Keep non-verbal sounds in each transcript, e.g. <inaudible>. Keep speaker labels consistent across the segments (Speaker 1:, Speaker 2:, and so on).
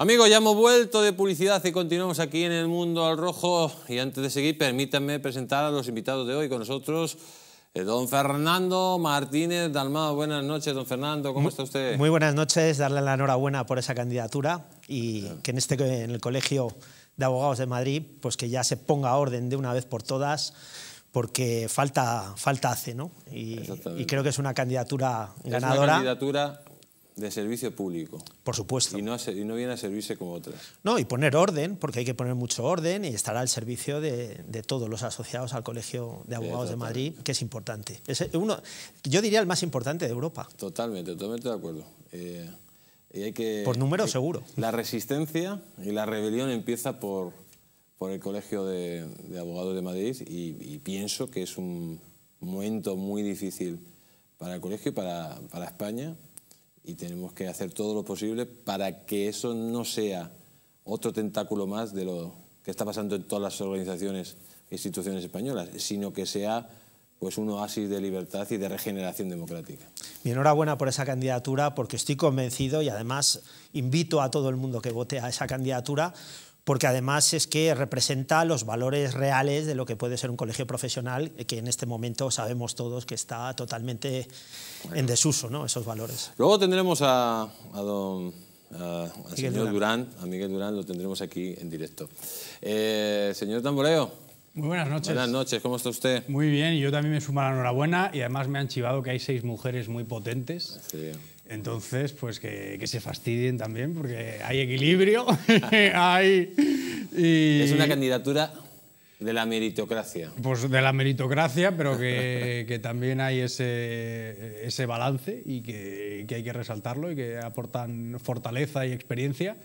Speaker 1: Amigos, ya hemos vuelto de publicidad y continuamos aquí en el Mundo al Rojo. Y antes de seguir, permítanme presentar a los invitados de hoy con nosotros. Eh, don Fernando Martínez Dalmado, buenas noches, don Fernando, ¿cómo está usted? Muy buenas
Speaker 2: noches, darle la enhorabuena por esa candidatura y que en, este, en el Colegio de Abogados de Madrid, pues que ya se ponga orden de una vez por todas, porque falta, falta hace, ¿no? Y, y creo que es una candidatura ganadora
Speaker 1: de servicio público. Por supuesto. Y no, y no viene a servirse como otras.
Speaker 2: No, y poner orden, porque hay que poner mucho orden y estar al servicio de, todos los asociados al Colegio de Abogados de Madrid, que es importante. uno, yo diría el más importante de Europa.
Speaker 1: Totalmente, totalmente de acuerdo. Eh, y hay que, por número, eh, seguro. La resistencia y la rebelión empieza por, el Colegio de, Abogados de Madrid y, pienso que es un momento muy difícil para el colegio y para España y tenemos que hacer todo lo posible para que eso no sea otro tentáculo más de lo que está pasando en todas las organizaciones e instituciones españolas, sino que sea pues un oasis de libertad y de regeneración democrática.
Speaker 2: Mi enhorabuena por esa candidatura, porque estoy convencido y además invito a todo el mundo que vote a esa candidatura, porque además es que representa los valores reales de lo que puede ser un colegio profesional, eh, que en este momento sabemos todos que está totalmente en desuso, ¿no? esos valores.
Speaker 1: Luego tendremos a, don señor Durán. Miguel Durán lo tendremos aquí en directo. Eh, señor
Speaker 3: Tamboleo. Muy buenas noches. Buenas
Speaker 1: noches, ¿cómo está usted?
Speaker 3: Muy bien, yo también me sumo a la enhorabuena y además me han chivado que hay seis mujeres muy potentes. Sí. Entonces, pues que, que, se fastidien también, porque hay equilibrio, <laughs> hay... Y... Es una candidatura
Speaker 1: de la meritocracia.
Speaker 3: Pues de la meritocracia, pero que, que también hay ese, ese balance y que, que, hay que resaltarlo y que aportan fortaleza y experiencia.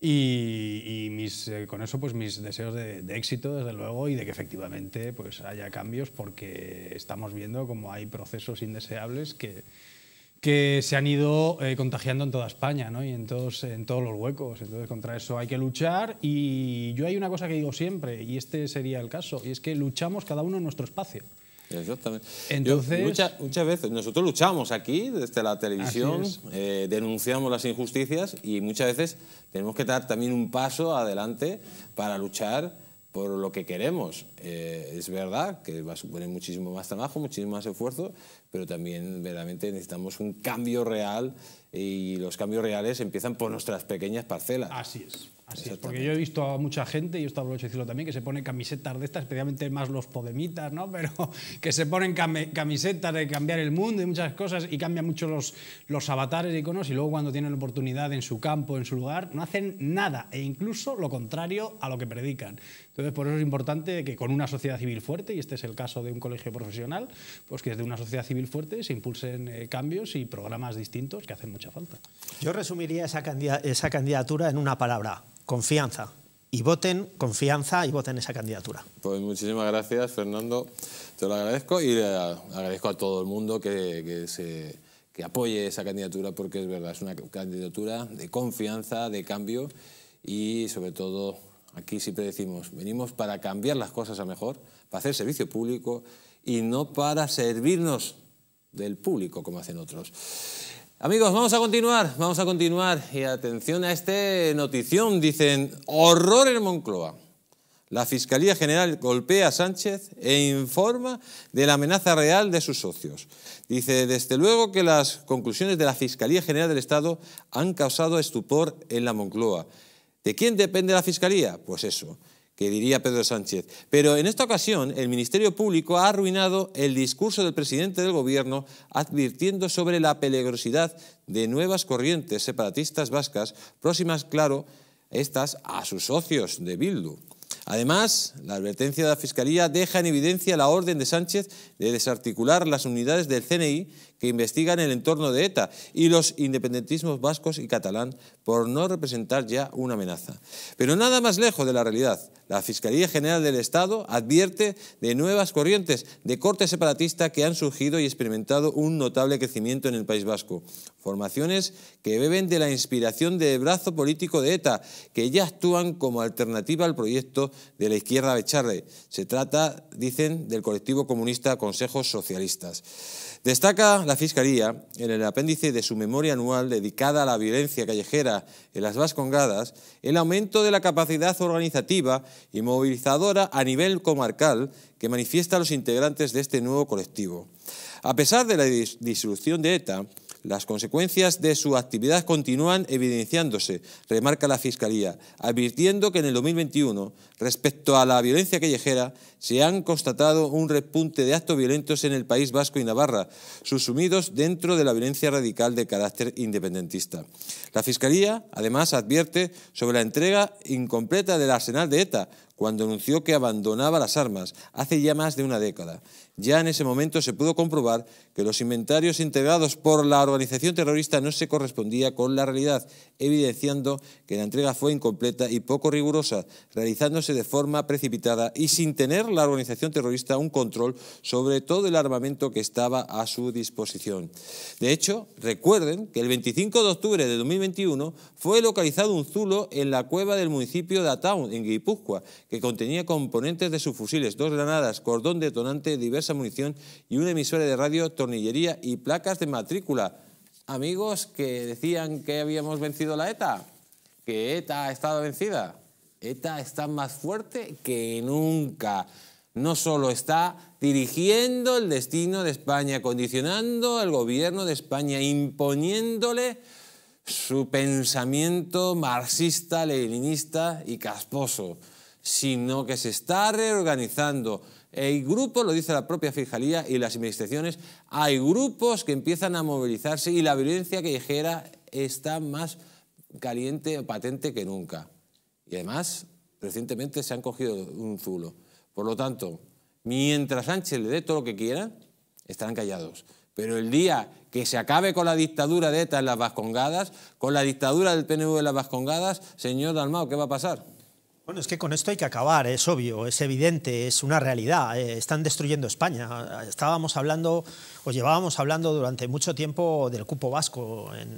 Speaker 3: Y, eh, con eso, pues mis deseos de, de, éxito, desde luego, y de que efectivamente pues, haya cambios, porque estamos viendo como hay procesos indeseables que que se han ido eh, contagiando en toda España ¿no? y en todos, en todos los huecos. Entonces, contra eso hay que luchar y yo hay una cosa que digo siempre, y este sería el caso, y es que luchamos cada uno en nuestro espacio.
Speaker 1: Exactamente. Entonces, muchas, veces, nosotros luchamos aquí desde la televisión, eh, denunciamos las injusticias y muchas veces tenemos que dar también un paso adelante para luchar por lo que queremos. Eh, es verdad que va a suponer muchísimo más trabajo, muchísimo más esfuerzo, pero también verdaderamente necesitamos un cambio real y los cambios reales empiezan por nuestras pequeñas parcelas. Así es. Así es, porque yo
Speaker 3: he visto a mucha gente, y esto aprovecho de decirlo también, que se pone camisetas de estas, especialmente más los podemitas, ¿no? <laughs> Pero que se ponen camisetas de cambiar el mundo y muchas cosas, y cambian mucho los, los avatares y iconos, y luego cuando tienen la oportunidad en su campo, en su lugar, no hacen nada, e incluso lo contrario a lo que predican. Entonces, por eso es importante que con una sociedad civil fuerte, y este es el caso de un colegio profesional, pues que desde una sociedad civil fuerte se impulsen eh, cambios y programas distintos que hacen
Speaker 2: mucha falta. Yo resumiría esa, candidatura en una palabra, confianza. Y voten confianza y voten esa candidatura.
Speaker 1: Pues muchísimas gracias, Fernando. Te lo agradezco y agradezco a todo el mundo que, que apoye esa candidatura porque es verdad, es una candidatura de confianza, de cambio y sobre todo aquí siempre decimos, venimos para cambiar las cosas a mejor, para hacer servicio público y no para servirnos del público como hacen otros. Amigos, vamos a continuar, vamos a continuar. Y atención a esta notición, dicen, horror en Moncloa. La Fiscalía General golpea a Sánchez e informa de la amenaza real de sus socios. Dice, desde luego que las conclusiones de la Fiscalía General del Estado han causado estupor en la Moncloa. ¿De quién depende la Fiscalía? Pues eso, que diría Pedro Sánchez. Pero en esta ocasión el Ministerio Público ha arruinado el discurso del presidente del Gobierno advirtiendo sobre la peligrosidad de nuevas corrientes separatistas vascas próximas, claro, estas a sus socios de Bildu. Además, la advertencia de la Fiscalía deja en evidencia la orden de Sánchez de desarticular las unidades del CNI que investigan el entorno de ETA y los independentismos vascos y catalán por no representar ya una amenaza. Pero nada más lejos de la realidad. La Fiscalía General del Estado advierte de nuevas corrientes de corte separatista que han surgido y experimentado un notable crecimiento en el País Vasco. Formaciones que beben de la inspiración del brazo político de ETA, que ya actúan como alternativa al proyecto de la izquierda Becharre. Se trata, dicen, del colectivo comunista Consejos Socialistas. Destaca la Fiscalía en el apéndice de su memoria anual dedicada a la violencia callejera en las Vascongadas el aumento de la capacidad organizativa y movilizadora a nivel comarcal que manifiesta los integrantes de este nuevo colectivo. A pesar de la disolución de ETA, las consecuencias de su actividad continúan evidenciándose, remarca la Fiscalía, advirtiendo que en el 2021, respecto a la violencia callejera, se han constatado un repunte de actos violentos en el País Vasco y Navarra, susumidos dentro de la violencia radical de carácter independentista. La Fiscalía, además, advierte sobre la entrega incompleta del arsenal de ETA, cuando anunció que abandonaba las armas hace ya más de una década ya en ese momento se pudo comprobar que los inventarios integrados por la organización terrorista no se correspondía con la realidad, evidenciando que la entrega fue incompleta y poco rigurosa, realizándose de forma precipitada y sin tener la organización terrorista un control sobre todo el armamento que estaba a su disposición. De hecho, recuerden que el 25 de octubre de 2021 fue localizado un zulo en la cueva del municipio de Ataun, en Guipúzcoa, que contenía componentes de sus fusiles, dos granadas, cordón detonante, diversas munición y una emisora de radio, tornillería y placas de matrícula. Amigos que decían que habíamos vencido la ETA, que ETA ha estado vencida. ETA está más fuerte que nunca. No solo está dirigiendo el destino de España, condicionando al gobierno de España, imponiéndole su pensamiento marxista, leninista y casposo, sino que se está reorganizando hay grupos, lo dice la propia Fiscalía y las administraciones, hay grupos que empiezan a movilizarse y la violencia que callejera está más caliente o patente que nunca. Y además, recientemente se han cogido un zulo. Por lo tanto, mientras Sánchez le dé todo lo que quiera, estarán callados. Pero el día que se acabe con la dictadura de ETA en las Vascongadas, con la dictadura del PNV en las Vascongadas, señor Dalmao, ¿qué va a pasar?
Speaker 2: Bueno, es que con esto hay que acabar, es obvio, es evidente, es una realidad. Eh, están destruyendo España. Estábamos hablando pues llevábamos hablando durante mucho tiempo del cupo vasco en,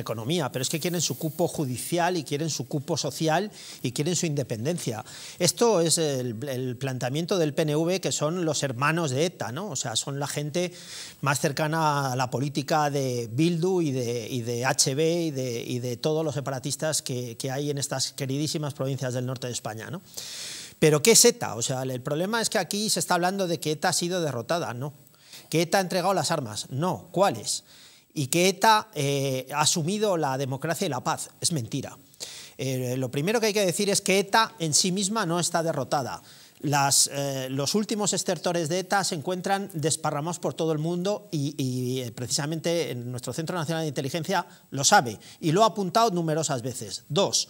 Speaker 2: economía, pero es que quieren su cupo judicial y quieren su cupo social y quieren su independencia. Esto es el, planteamiento del PNV, que son los hermanos de ETA, ¿no? O sea, son la gente más cercana a la política de Bildu y de, de HB y de, todos los separatistas que, que, hay en estas queridísimas provincias del norte de España, ¿no? Pero ¿qué es ETA? O sea, el problema es que aquí se está hablando de que ETA ha sido derrotada, ¿no? que ETA ha entregado las armas. No, ¿cuáles? Y que ETA eh, ha asumido la democracia y la paz. Es mentira. Eh, lo primero que hay que decir es que ETA en sí misma no está derrotada. Eh, los últimos estertores de ETA se encuentran desparramados por todo el mundo y, y, precisamente en nuestro Centro Nacional de Inteligencia lo sabe y lo ha apuntado numerosas veces. Dos,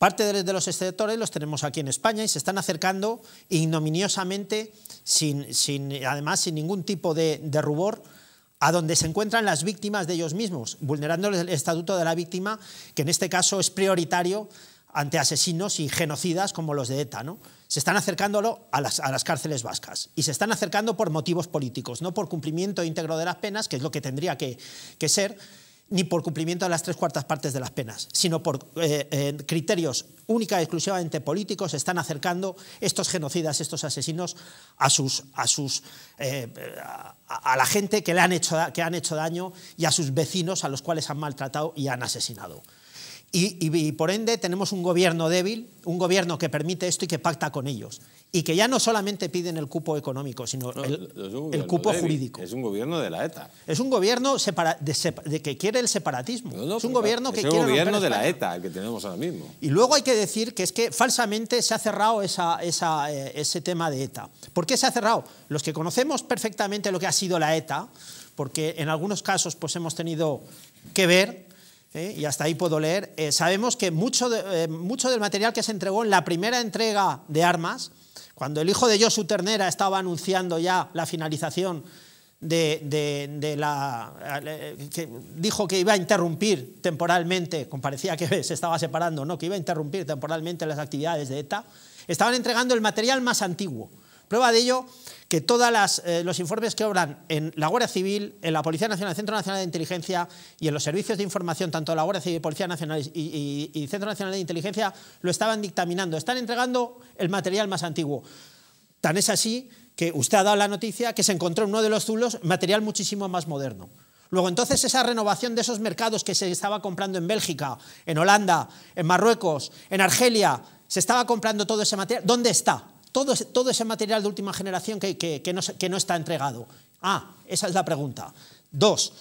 Speaker 2: Parte de los extractores los tenemos aquí en España y se están acercando ignominiosamente, sin, sin además sin ningún tipo de, rubor, a donde se encuentran las víctimas de ellos mismos, vulnerando el estatuto de la víctima, que en este caso es prioritario ante asesinos y genocidas como los de ETA. ¿no? Se están acercándolo a las, a las cárceles vascas y se están acercando por motivos políticos, no por cumplimiento íntegro de las penas, que es lo que tendría que, que ser, ni por cumplimiento de las tres cuartas partes de las penas, sino por eh, eh, criterios única y exclusivamente políticos, están acercando estos genocidas, estos asesinos, a, eh, la gente que, le que han hecho daño y a sus vecinos a los cuales han maltratado y han asesinado. Y, por ende tenemos un gobierno débil, un gobierno que permite esto y que pacta con ellos. Y que ya no solamente piden el cupo económico, sino
Speaker 1: el, cupo jurídico. Es un gobierno
Speaker 2: de la ETA. Es un gobierno de, que quiere el separatismo. es un gobierno que es el gobierno de la ETA que tenemos ahora mismo. Y luego hay que decir que es que falsamente se ha cerrado eh, ese tema de ETA. ¿Por qué se ha cerrado? Los que conocemos perfectamente lo que ha sido la ETA, porque en algunos casos pues, hemos tenido que ver ¿eh? y hasta ahí puedo leer, eh, sabemos que mucho, eh, mucho del material que se entregó en la primera entrega de armas, cuando el hijo de Josu Ternera estaba anunciando ya la finalización de, la. Que dijo que iba a interrumpir temporalmente, parecía que se estaba separando, ¿no? que iba a interrumpir temporalmente las actividades de ETA, estaban entregando el material más antiguo, Prueba de ello que todos eh, los informes que obran en la Guardia Civil, en la Policía Nacional, el Centro Nacional de Inteligencia y en los servicios de información, tanto de la Guardia Civil, Policía Nacional y, Centro Nacional de Inteligencia, lo estaban dictaminando. Están entregando el material más antiguo. Tan es así que usted ha dado la noticia que se encontró en uno de los zulos material muchísimo más moderno. Luego entonces esa renovación de esos mercados que se estaba comprando en Bélgica, en Holanda, en Marruecos, en Argelia, se estaba comprando todo ese material, ¿dónde está? todo, ese material de última generación que, no, está entregado. Ah, esa es la pregunta. Dos,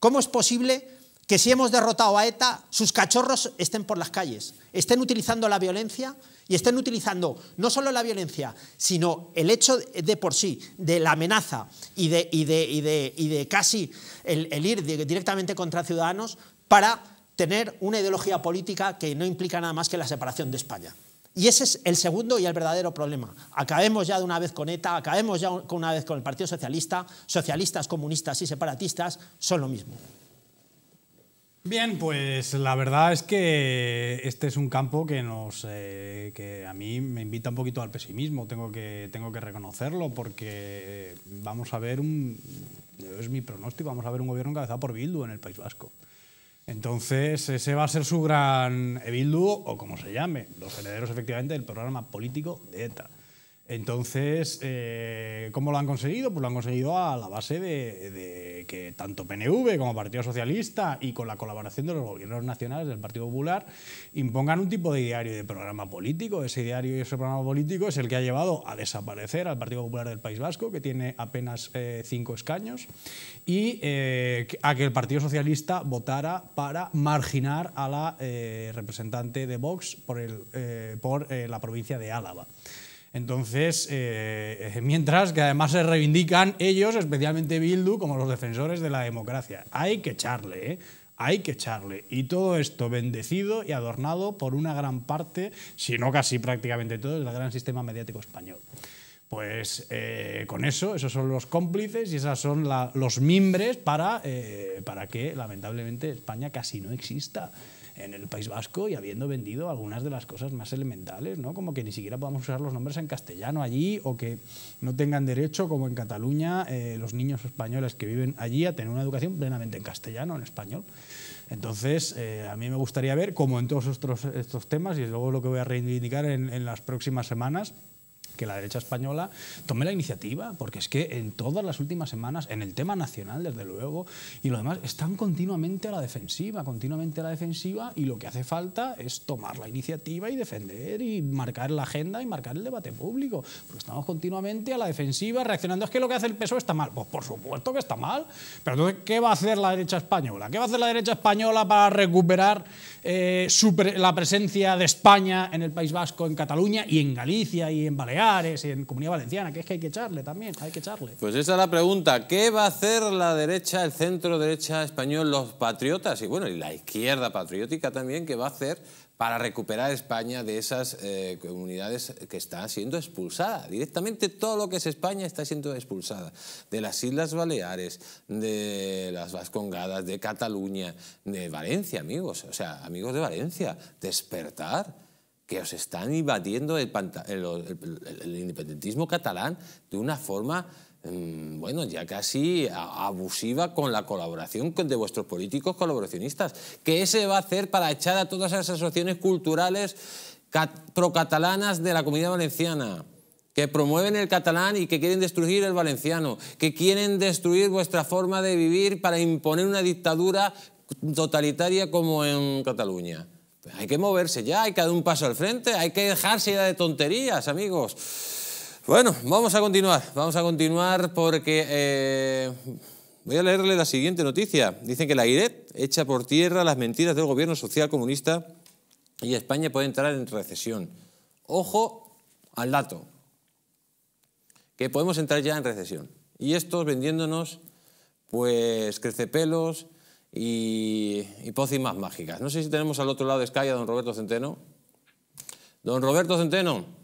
Speaker 2: ¿cómo es posible que si hemos derrotado a ETA, sus cachorros estén por las calles, estén utilizando la violencia y estén utilizando no solo la violencia, sino el hecho de por sí, de la amenaza y de, y de, casi el, ir directamente contra ciudadanos para tener una ideología política que no implica nada más que la separación de España. Y ese es el segundo y el verdadero problema. Acabemos ya de una vez con ETA, acabemos ya con una vez con el Partido Socialista. Socialistas, comunistas y separatistas son lo mismo.
Speaker 3: Bien, pues la verdad es que este es un campo que nos, eh, que a mí me invita un poquito al pesimismo. Tengo que, tengo que reconocerlo porque eh, vamos a ver un, es mi pronóstico, vamos a ver un gobierno encabezado por Bildu en el País Vasco. Entonces, ese va a ser su gran Ebildu, o como se llame, los herederos efectivamente del programa político de ETA. Entonces, eh, ¿cómo lo han conseguido? Pues lo han conseguido a la base de, que tanto PNV como Partido Socialista y con la colaboración de los gobiernos nacionales del Partido Popular impongan un tipo de diario y de programa político. Ese diario y ese programa político es el que ha llevado a desaparecer al Partido Popular del País Vasco, que tiene apenas eh, cinco escaños, y eh, a que el Partido Socialista votara para marginar a la representante de Vox por la provincia de Álava. Entonces, eh, eh, mientras que además se reivindican ellos, especialmente Bildu, como los defensores de la democracia. Hay que echarle, ¿eh? hay que echarle. Y todo esto bendecido y adornado por una gran parte, si no casi prácticamente todo, del gran sistema mediático español. Pues con eso, esos son los cómplices y esos son los mimbres para que lamentablemente España casi no exista en el País Vasco y habiendo vendido algunas de las cosas más elementales, ¿no? como que ni siquiera podamos usar los nombres en castellano allí o que no tengan derecho, como en Cataluña, eh, los niños españoles que viven allí a tener una educación plenamente en castellano, en español. Entonces, eh, a mí me gustaría ver, como en todos estos, temas, y luego lo que voy a reivindicar en las próximas semanas, que la derecha española tome la iniciativa, porque es que en todas las últimas semanas, en el tema nacional desde luego, y lo demás, están continuamente a la defensiva, continuamente a la defensiva, y lo que hace falta es tomar la iniciativa y defender y marcar la agenda y marcar el debate público, porque estamos continuamente a la defensiva reaccionando, es que lo que hace el PSOE está mal, pues por supuesto que está mal, pero entonces, ¿qué va a hacer la derecha española? ¿Qué va a hacer la derecha española para recuperar eh, la presencia de España en el País Vasco, en Cataluña y en Galicia y en Baleares y en Comunidad Valenciana, que es que hay que echarle también, hay que echarle.
Speaker 1: Pues esa es la pregunta, ¿qué va a hacer la derecha, el centro derecha español, los patriotas y bueno, y la izquierda patriótica también, qué va a hacer para recuperar España de esas eh, comunidades que están siendo expulsadas, Directamente todo lo que es España está siendo expulsada. De las Islas Baleares, de las Vascongadas, de Cataluña, de Valencia, amigos. O sea, amigos de Valencia, despertar que os están invadiendo el independentismo catalán de una forma Mm, bueno, ya casi abusiva con la colaboración de vuestros políticos colaboracionistas. ¿Qué se va a hacer para echar a todas esas asociaciones culturales pro-catalanas de la comunidad valenciana? que promueven el catalán y que quieren destruir el valenciano, que quieren destruir vuestra forma de vivir para imponer una dictadura totalitaria como en Cataluña. Pues hay que moverse ya, hay que dar un paso al frente, hay que dejarse ya de tonterías, amigos. Bueno, vamos a continuar, vamos a continuar porque eh, voy a leerle la siguiente noticia. Dicen que la IRET echa por tierra las mentiras del gobierno social comunista y España puede entrar en recesión. Ojo al dato, que podemos entrar ya en recesión. Y estos vendiéndonos pues crecepelos y, y pócimas mágicas. No sé si tenemos al otro lado de Sky a don Roberto Centeno. Don Roberto Centeno.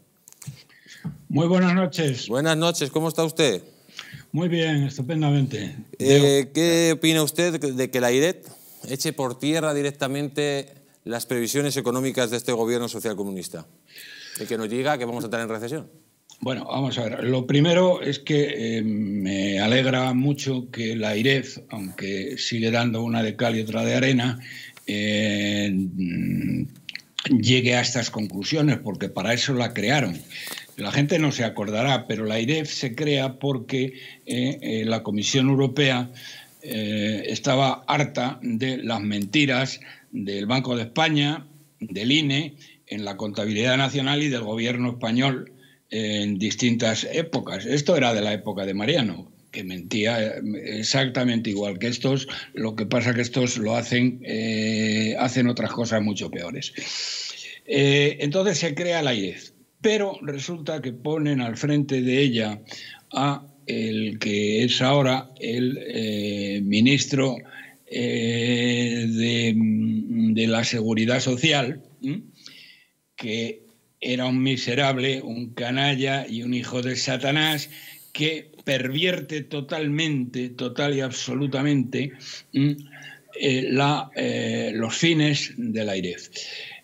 Speaker 1: Muy buenas noches. Buenas noches, ¿cómo está usted?
Speaker 4: Muy bien, estupendamente.
Speaker 1: Eh, ¿Qué opina usted de que la IRET eche por tierra directamente las previsiones económicas de este gobierno socialcomunista? De que nos diga que vamos a estar en recesión.
Speaker 4: Bueno, vamos a ver. Lo primero es que eh, me alegra mucho que la IREF, aunque sigue dando una de cal y otra de arena, eh, llegue a estas conclusiones, porque para eso la crearon. La gente no se acordará, pero la IREF se crea porque eh, eh, la Comisión Europea eh, estaba harta de las mentiras del Banco de España, del INE, en la contabilidad nacional y del gobierno español en distintas épocas. Esto era de la época de Mariano que mentía eh, exactamente igual que estos, lo que pasa que estos lo hacen, eh, hacen otras cosas mucho peores. Eh, entonces se crea la IED, pero resulta que ponen al frente de ella a el que es ahora el ministro mm, de, la Seguridad Social, que era un miserable, un canalla y un hijo de Satanás que pervierte totalmente, total y absolutamente mm, eh, la, eh, los fines del AIREF.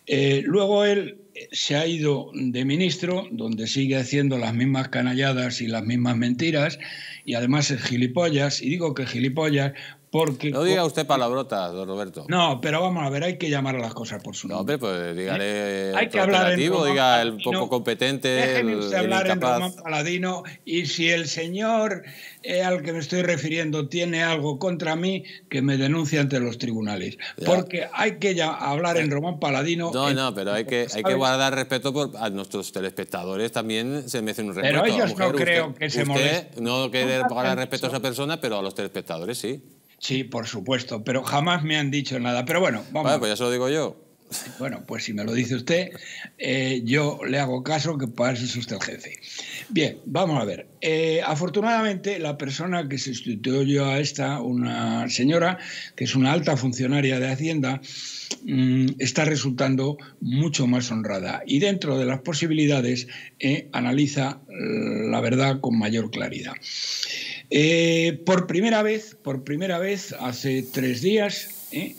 Speaker 4: Eh, luego él se ha ido de ministro, donde sigue haciendo las mismas canalladas y las mismas mentiras, y además es gilipollas, y digo que
Speaker 1: gilipollas no diga usted palabrotas, don Roberto.
Speaker 4: No, pero vamos a ver, hay que llamar a las cosas por
Speaker 1: su nombre. No, hombre, pues dígale. ¿Eh? Hay que hablar en diga el poco competente. Déjeme hablar en Román
Speaker 4: Paladino y si el señor eh, al que me estoy refiriendo tiene algo contra mí, que me denuncie ante los tribunales. Porque hay que hablar en eh, Román
Speaker 1: Paladino. No, no, pero hay que, hay que guardar respeto a nuestros telespectadores también se merecen un respeto. Pero ellos no creo que se molesten. No que guardar respeto a esa persona, pero a los telespectadores sí.
Speaker 4: Sí, por supuesto, pero jamás me han dicho nada. Pero bueno, vamos. Vale, pues
Speaker 1: ya se lo digo yo.
Speaker 4: Bueno, pues si me lo dice usted, eh, yo le hago caso que para usted el jefe. Bien, vamos a ver. Eh, afortunadamente, la persona que sustituyó a esta, una señora, que es una alta funcionaria de Hacienda, mm, está resultando mucho más honrada y dentro de las posibilidades eh, analiza mm, la verdad con mayor claridad. Eh, por primera vez, por primera vez, hace tres días, eh,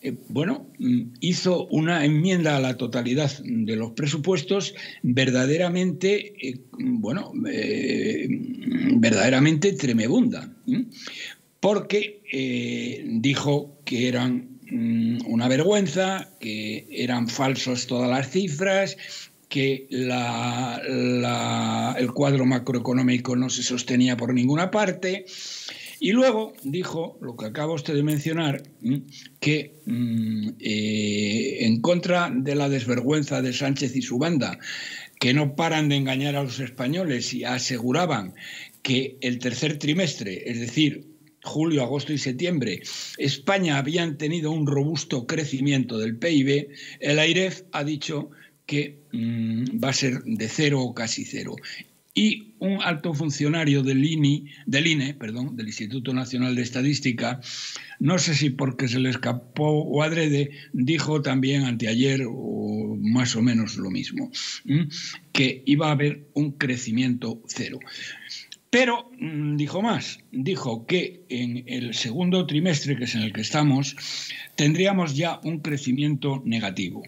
Speaker 4: eh, bueno, mm, hizo una enmienda a la totalidad de los presupuestos verdaderamente, bueno, verdaderamente tremebunda, porque dijo que eran mm, una vergüenza, que eran falsas todas las cifras, que el cuadro macroeconómico no se sostenía por ninguna parte. Y luego dijo, lo que acaba usted de mencionar, que mm, eh, en contra de la desvergüenza de Sánchez y su banda, que no paran de engañar a los españoles y aseguraban que el tercer trimestre, es decir, julio, agosto y septiembre, España habían tenido un robusto crecimiento del PIB, el AIREF ha dicho que mm, va a ser de cero o casi cero. Y un alto funcionario del, INI, del INE, perdón, del Instituto Nacional de Estadística, no sé si porque se le escapó o adrede, dijo también anteayer o más o menos lo mismo, mm, que iba a haber un crecimiento cero. Pero mm, dijo más, dijo que en el segundo trimestre, que es en el que estamos, tendríamos ya un crecimiento negativo.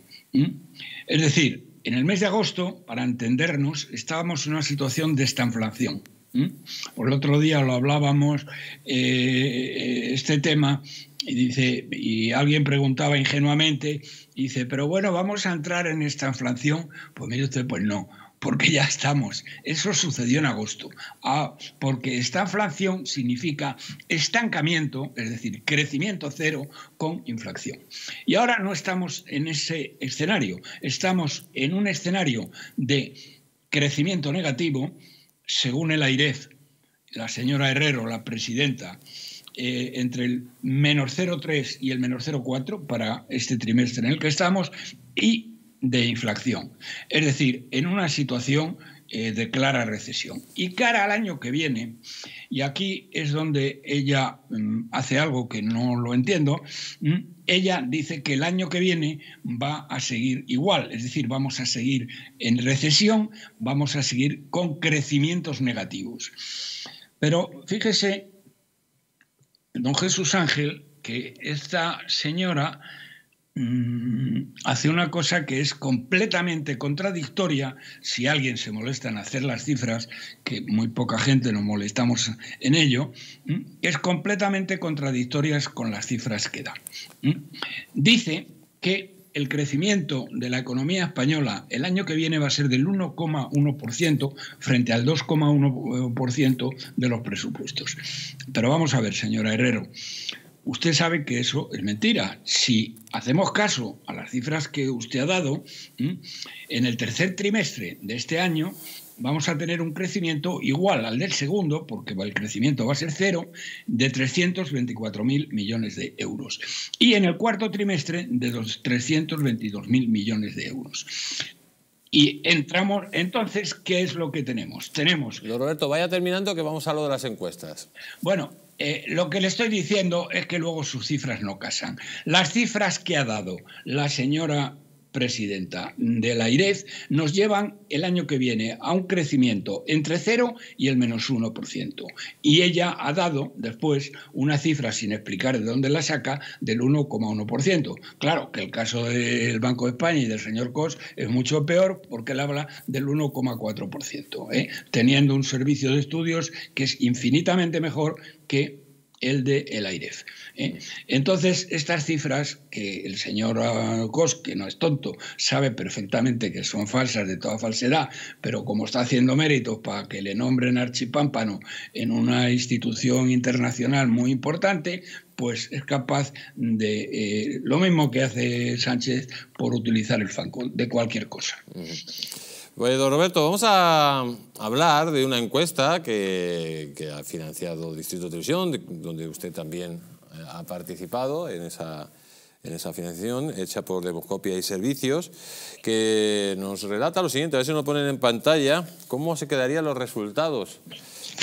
Speaker 4: Es decir, en el mes de agosto, para entendernos, estábamos en una situación de estanflación. el otro día lo hablábamos, eh, eh, este tema, y dice, y alguien preguntaba ingenuamente, dice, pero bueno, vamos a entrar en esta inflación. Pues mire usted, pues no, porque ya estamos. Eso sucedió en agosto. Ah, porque esta inflación significa estancamiento, es decir, crecimiento cero con inflación. Y ahora no estamos en ese escenario, estamos en un escenario de crecimiento negativo, según el AIREF, la señora Herrero, la presidenta, eh, entre el menos 0,3 y el menos 0,4 para este trimestre en el que estamos, y de inflación. Es decir, en una situación eh, de clara recesión. Y cara al año que viene, y aquí es donde ella mm, hace algo que no lo entiendo, mm, ella dice que el año que viene va a seguir igual, es decir, vamos a seguir en recesión, vamos a seguir con crecimientos negativos. Pero fíjese, don Jesús Ángel, que esta señora Mm, hace una cosa que es completamente contradictoria, si alguien se molesta en hacer las cifras, que muy poca gente nos molestamos en ello, mm, es completamente contradictoria con las cifras que da. Mm, dice que el crecimiento de la economía española el año que viene va a ser del 1,1% frente al 2,1% de los presupuestos. Pero vamos a ver, señora Herrero, Usted sabe que eso es mentira. Si hacemos caso a las cifras que usted ha dado, en el tercer trimestre de este año vamos a tener un crecimiento igual al del segundo, porque el crecimiento va a ser cero, de 324.000 millones de euros. Y en el cuarto trimestre de 322.000 millones de euros. Y entramos, entonces, ¿qué es lo que tenemos? Tenemos... Pero Roberto, vaya terminando que vamos a lo de las encuestas. Bueno, eh, lo que le estoy diciendo es que luego sus cifras no casan. Las cifras que ha dado la señora presidenta de la IREF, nos llevan el año que viene a un crecimiento entre cero y el menos 1%. Y ella ha dado después una cifra, sin explicar de dónde la saca, del 1,1%. Claro que el caso del Banco de España y del señor Cos es mucho peor porque él habla del 1,4%, ¿eh? teniendo un servicio de estudios que es infinitamente mejor que el de el AIREF. ¿eh? Entonces, estas cifras que el señor Cos, que no es tonto, sabe perfectamente que son falsas de toda falsedad, pero como está haciendo méritos para que le nombren archipámpano en una institución internacional muy importante, pues es capaz de eh, lo mismo que hace Sánchez por utilizar el fanco de cualquier cosa.
Speaker 1: Mm. Bueno, Roberto, vamos a hablar de una encuesta que, ha financiado Distrito Televisión, donde usted también eh, ha participado en esa, en esa financiación hecha por Demoscopia y Servicios, que nos relata lo siguiente, a ver si nos ponen en pantalla cómo se quedarían los resultados.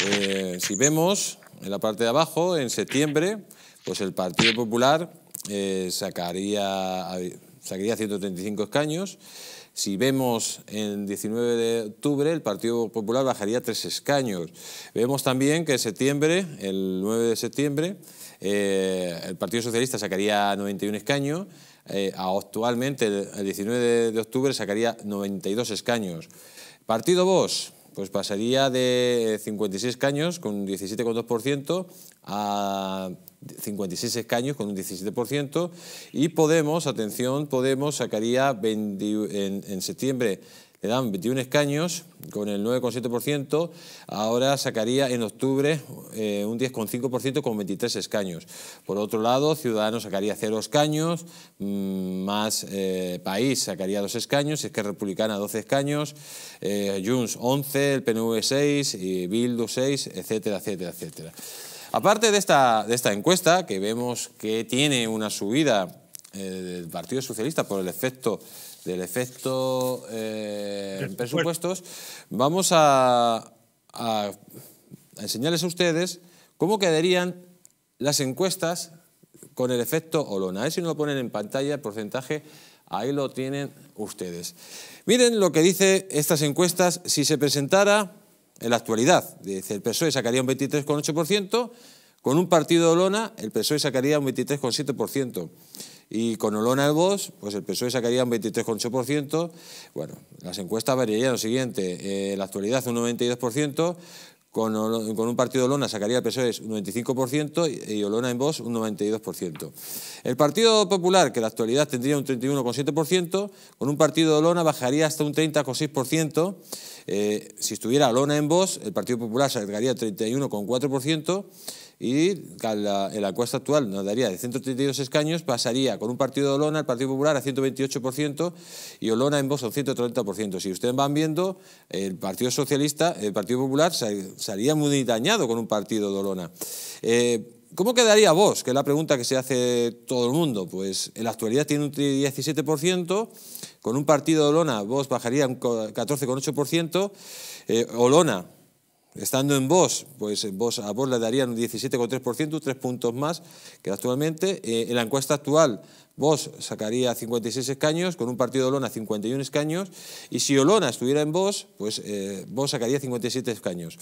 Speaker 1: Eh, si vemos en la parte de abajo, en septiembre, pues el Partido Popular eh, sacaría, sacaría 135 escaños, si vemos en 19 de octubre, el Partido Popular bajaría tres escaños. Vemos también que en septiembre, el 9 de septiembre, eh, el Partido Socialista sacaría 91 escaños. Eh, actualmente, el 19 de, octubre, sacaría 92 escaños. Partido Vos, pues pasaría de 56 escaños con 17,2% a 56 escaños con un 17% y Podemos, atención, Podemos sacaría en, septiembre le dan 21 escaños con el 9,7%, ahora sacaría en octubre eh, un 10,5% con 23 escaños. Por otro lado, Ciudadanos sacaría 0 escaños, mm, más eh, País sacaría 2 escaños, es que Republicana 12 escaños, eh, Junts 11, el PNV 6, y Bildu 6, etcétera, etcétera, etcétera. Aparte de esta, de esta encuesta, que vemos que tiene una subida eh, del Partido Socialista por el efecto del efecto eh, presupuestos, vamos a, enseñarles a ustedes cómo quedarían las encuestas con el efecto Olona. si no lo ponen en pantalla el porcentaje, ahí lo tienen ustedes. Miren lo que dice estas encuestas si se presentara en la actualidad. El PSOE sacaría un 23,8%, con un partido de Olona el PSOE sacaría un 23,7%. Y con Olona el Vox, pues el PSOE sacaría un 23,8%. Bueno, las encuestas variarían lo siguiente. Eh, en la actualidad un 92%, con, un partido de Lona sacaría el PSOE un 95% y Olona en Vox un 92%. El Partido Popular, que en la actualidad tendría un 31,7%, con un partido de Olona bajaría hasta un 30,6%. Eh, si estuviera Olona en Vox, el Partido Popular sacaría 31,4% y la, el actual nos daría de 132 escaños, pasaría con un partido de Olona, el Partido Popular, a 128% y Olona en voz a un 130%. Si ustedes van viendo, el Partido Socialista, el Partido Popular sería salía muy dañado con un partido de Olona. Eh, ¿Cómo quedaría vos? Que es la pregunta que se hace todo el mundo. Pues en la actualidad tiene un 17%, con un partido de Olona vos bajaría un 14,8%, eh, Olona Estando en vos, pues vos, a vos le darían un 17,3%, tres puntos más que actualmente. Eh, en la encuesta actual, vos sacaría 56 escaños, con un partido de Olona 51 escaños, y si Olona estuviera en vos, pues vos eh, sacaría 57 escaños.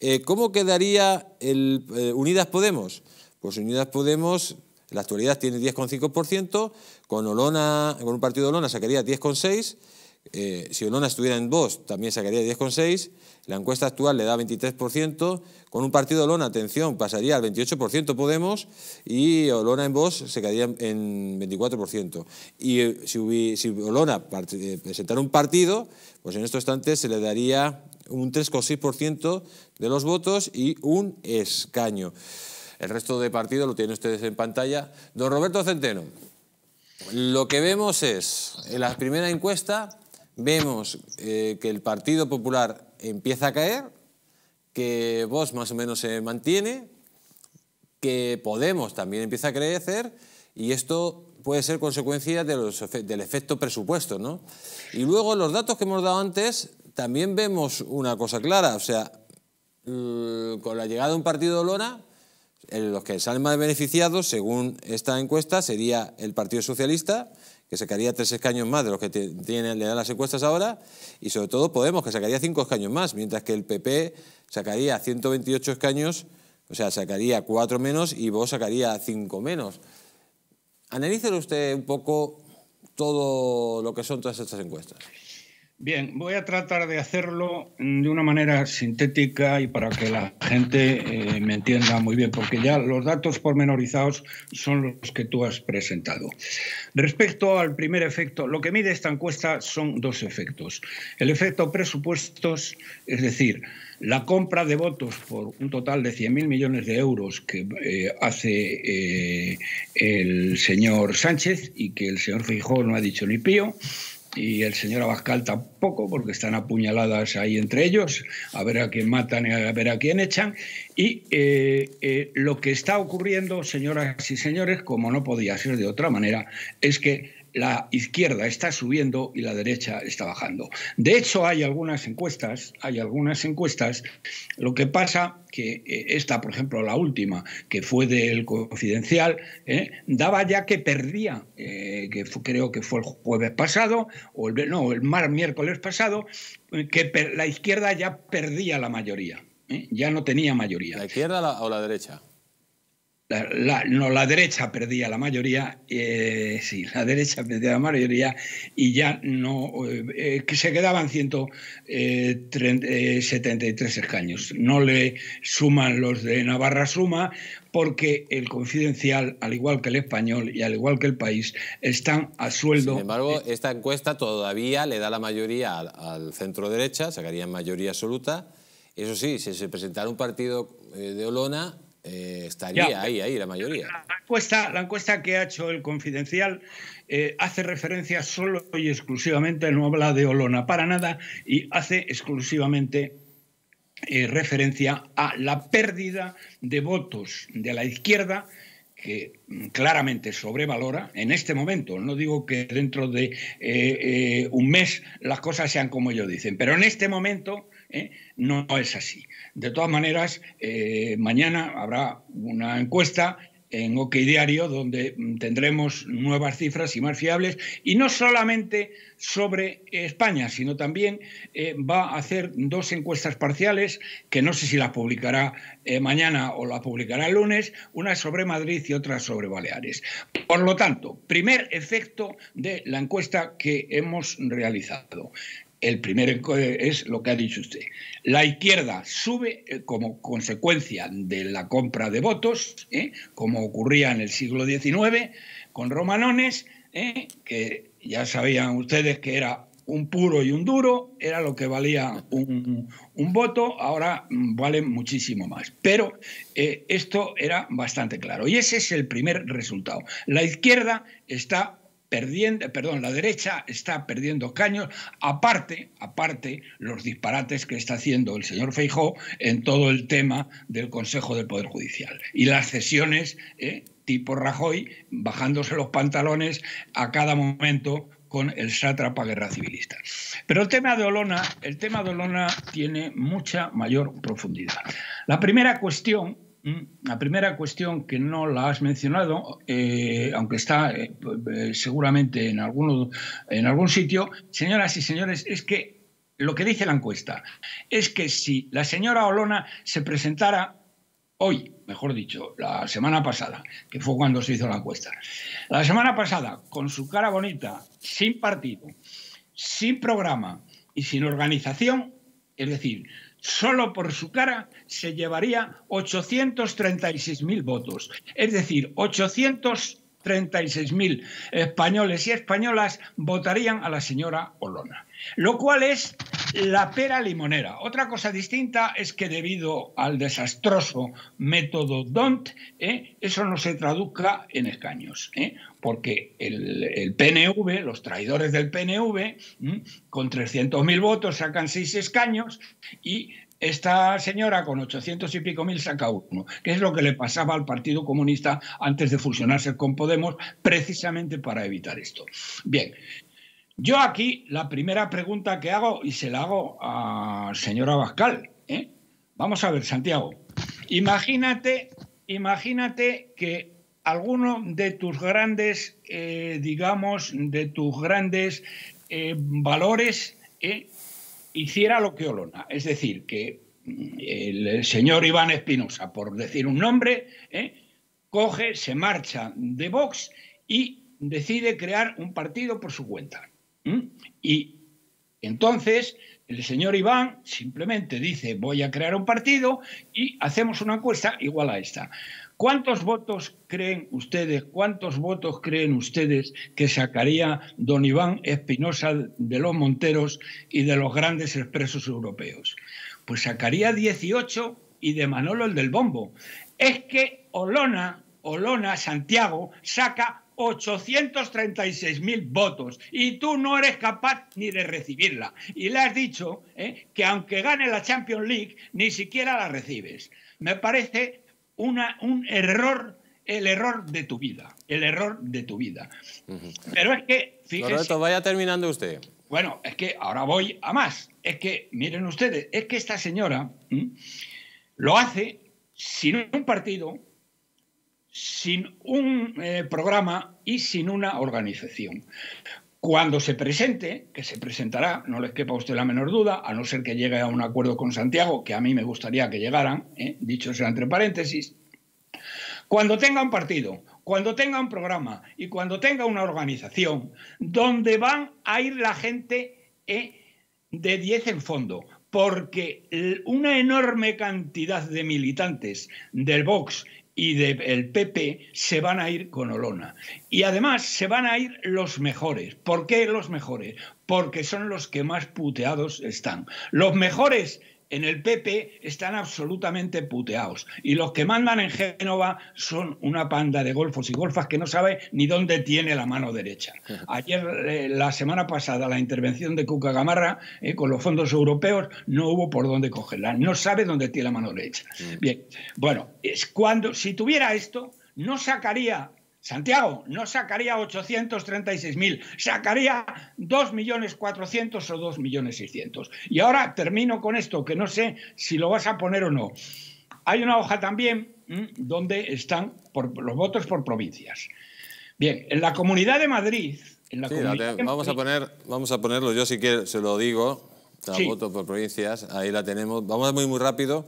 Speaker 1: Eh, ¿Cómo quedaría el, Unidas Podemos? Pues Unidas Podemos en la actualidad tiene 10,5%, con, Olona, con un partido de Olona sacaría 10,6%, eh, si Olona estuviera en voz también sacaría 10,6. La encuesta actual le da 23%. Con un partido Olona, atención, pasaría al 28% Podemos y Olona en voz se quedaría en 24%. Y eh, si, Olona eh, presentara un partido, pues en estos instantes se le daría un 3,6% de los votos y un escaño. El resto de partidos lo tienen ustedes en pantalla. Don Roberto Centeno, lo que vemos es, en la primera encuesta, Vemos eh, que el Partido Popular empieza a caer, que Vox más o menos se mantiene, que Podemos también empieza a crecer y esto puede ser consecuencia del efecto presupuesto. ¿no? Y luego los datos que hemos dado antes también vemos una cosa clara, o sea, con la llegada de un partido de Lona, los que salen más beneficiados, según esta encuesta, sería el Partido Socialista, que sacaría tres escaños más de los que tiene, le dan las encuestas ahora, y sobre todo Podemos, que sacaría cinco escaños más, mientras que el PP sacaría 128 escaños, o sea, sacaría cuatro menos y vos sacaría cinco menos. Analícelo usted un poco todo lo que son todas estas encuestas.
Speaker 4: Bien, voy a tratar de hacerlo de una manera sintética y para que la gente eh, me entienda muy bien, porque ya los datos pormenorizados son los que tú has presentado. Respecto al primer efecto, lo que mide esta encuesta son dos efectos. El efecto presupuestos, es decir, la compra de votos por un total de 100.000 millones de euros que eh, hace eh, el señor Sánchez y que el señor fijón no ha dicho ni pío y el señor Abascal tampoco, porque están apuñaladas ahí entre ellos, a ver a quién matan y a ver a quién echan. Y eh, eh, lo que está ocurriendo, señoras y señores, como no podía ser de otra manera, es que la izquierda está subiendo y la derecha está bajando. De hecho, hay algunas encuestas, hay algunas encuestas, lo que pasa que eh, esta, por ejemplo, la última, que fue del Confidencial, eh, daba ya que perdía, eh, que creo que fue el jueves pasado, o el, no, el mar, miércoles pasado, que la izquierda ya perdía la mayoría, ya no tenía mayoría. ¿La izquierda o la derecha? la, no, la derecha perdía la mayoría, eh, sí, la derecha perdía la mayoría y ya no, eh, eh, que se quedaban 173 escaños. No le suman los de Navarra Suma porque el confidencial, al igual que el español y al igual que el país, están a sueldo. Sin
Speaker 1: embargo, esta encuesta todavía le da la mayoría al, centro derecha, sacarían mayoría absoluta. Eso sí, si se presentara un partido de Olona, eh, estaría ahí, ahí la mayoría. La
Speaker 4: encuesta, la encuesta que ha hecho el Confidencial eh, hace referencia solo y exclusivamente, no habla de Olona para nada, y hace exclusivamente eh, referencia a la pérdida de votos de la izquierda que mm, claramente sobrevalora en este momento. No digo que dentro de un mes las cosas sean como ellos dicen, pero en este momento ¿eh? No es así. De todas maneras, eh, mañana habrá una encuesta en OK Diario, donde mm, tendremos nuevas cifras y más fiables, y no solamente sobre España, sino también eh, va a hacer dos encuestas parciales, que no sé si las publicará mañana o la publicará el lunes, una sobre Madrid y otra sobre Baleares. Por lo tanto, primer efecto de la encuesta que hemos realizado. El primero es lo que ha dicho usted. La izquierda sube eh, como consecuencia de la compra de votos, ¿eh? como ocurría en el siglo XIX con Romanones, ¿eh? que ya sabían ustedes que era un puro y un duro, era lo que valía un, voto, ahora vale muchísimo más. Pero esto era bastante claro. Y ese es el primer resultado. La izquierda está perdiendo, perdón, la derecha está perdiendo caños, aparte, aparte los disparates que está haciendo el señor Feijó en todo el tema del Consejo del Poder Judicial y las cesiones ¿eh? tipo Rajoy bajándose los pantalones a cada momento con el sátrapa guerra civilista. Pero el tema de Olona, el tema de Olona tiene mucha mayor profundidad. La primera cuestión Mm, la primera cuestión que no la has mencionado, eh, aunque está eh, eh, seguramente en, en algún sitio, señoras y señores, es que lo que dice la encuesta es que si la señora Olona se presentara hoy, mejor dicho, la semana pasada, que fue cuando se hizo la encuesta, la semana pasada, con su cara bonita, sin partido, sin programa y sin organización, es decir, solo por su cara se llevaría 836.000 votos. Es decir, 836.000 españoles y españolas votarían a la señora Olona, lo cual es la pera limonera. Otra cosa distinta es que debido al desastroso método DONT, eh, eso no se traduzca en escaños, eh, porque el, PNV, los traidores del PNV, mm, con 300.000 votos sacan seis escaños y esta señora con 800 y pico mil saca uno, que es lo que le pasaba al Partido Comunista antes de fusionarse con Podemos, precisamente para evitar esto. Bien, yo aquí la primera pregunta que hago y se la hago a señora Bascal ¿eh? Vamos a ver, Santiago. Imagínate, imagínate que alguno de tus grandes, eh, digamos, de tus grandes eh, valores hiciera lo que Olona. Es decir, que mm, el señor Iván Espinosa, por decir un nombre, coge, se marcha de Vox y decide crear un partido por su cuenta. ¿Mm? Y entonces el señor Iván simplemente dice, voy a crear un partido y hacemos una encuesta igual a esta. ¿Cuántos votos creen ustedes, cuántos votos creen ustedes que sacaría don Iván Espinosa de los Monteros y de los grandes expresos europeos? Pues sacaría 18 y de Manolo el del Bombo. Es que Olona, Olona Santiago, saca 836.000 votos y tú no eres capaz ni de recibirla. Y le has dicho ¿eh? que aunque gane la Champions League, ni siquiera la recibes. Me parece una, un error, el error de tu vida, el error de tu vida. Pero es que, fíjese... vaya terminando usted. Bueno, es que ahora voy a más. Es que, miren ustedes, es que esta señora lo hace sin un partido, sin un eh, programa y sin una organización. Cuando se presente, que se presentará, no les quepa a usted la menor duda, a no ser que llegue a un acuerdo con Santiago, que a mí me gustaría que llegaran, ¿eh? dicho sea entre paréntesis, cuando tenga un partido, cuando tenga un programa y cuando tenga una organización, donde van a ir la gente ¿eh? de 10 en fondo, porque una enorme cantidad de militantes del Vox y del PP se van a ir con Olona. Y además se van a ir los mejores. ¿Por qué los mejores? Porque son los que más puteados están. Los mejores en el PP están absolutamente puteados. Y los que mandan en Génova son una panda de golfos y golfas que no sabe ni dónde tiene la mano derecha. <laughs> Ayer, eh, la semana pasada, la intervención de Cuca Gamarra eh, con los fondos europeos no hubo por dónde cogerla. No sabe dónde tiene la mano derecha. Mm. Bien, bueno, es cuando si tuviera esto, no sacaría Santiago, no sacaría 836.000, sacaría 2.400.000 o 2.600.000. Y ahora termino con esto, que no sé si lo vas a poner o no. Hay una hoja también donde están por, los votos por provincias. Bien, en la Comunidad de Madrid... vamos, a poner,
Speaker 1: vamos a ponerlo, yo sí que se lo digo, voto por provincias, ahí la tenemos. Vamos muy, muy rápido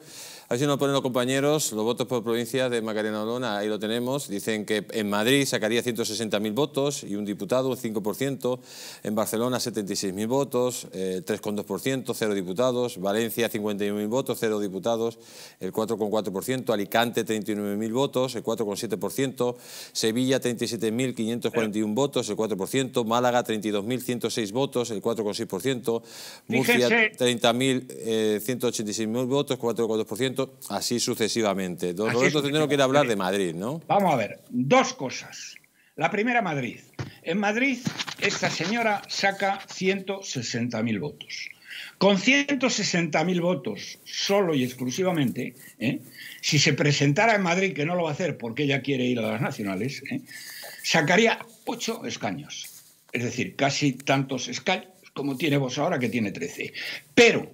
Speaker 1: si nos ponen los compañeros los votos por provincia de Macarena Olona, ahí lo tenemos. Dicen que en Madrid sacaría 160.000 votos y un diputado, 5%. En Barcelona 76.000 votos, 3,2%, eh, 0 diputados. Valencia 51.000 votos, 0 diputados, el 4,4%. Alicante 39.000 votos, el 4,7%. Sevilla 37.541 votos, el 4%. Málaga 32.106 votos, el 4,6%. Murcia 30.186.000 eh, votos, 4,2% así sucesivamente. Don así Roberto que hablar de Madrid, ¿no?
Speaker 4: Vamos a ver, dos cosas. La primera, Madrid. En Madrid, esta señora saca 160.000 votos. Con 160.000 votos, solo y exclusivamente, ¿eh? si se presentara en Madrid, que no lo va a hacer porque ella quiere ir a las nacionales, ¿eh? sacaría ocho escaños. Es decir, casi tantos escaños como tiene vos ahora, que tiene 13. Pero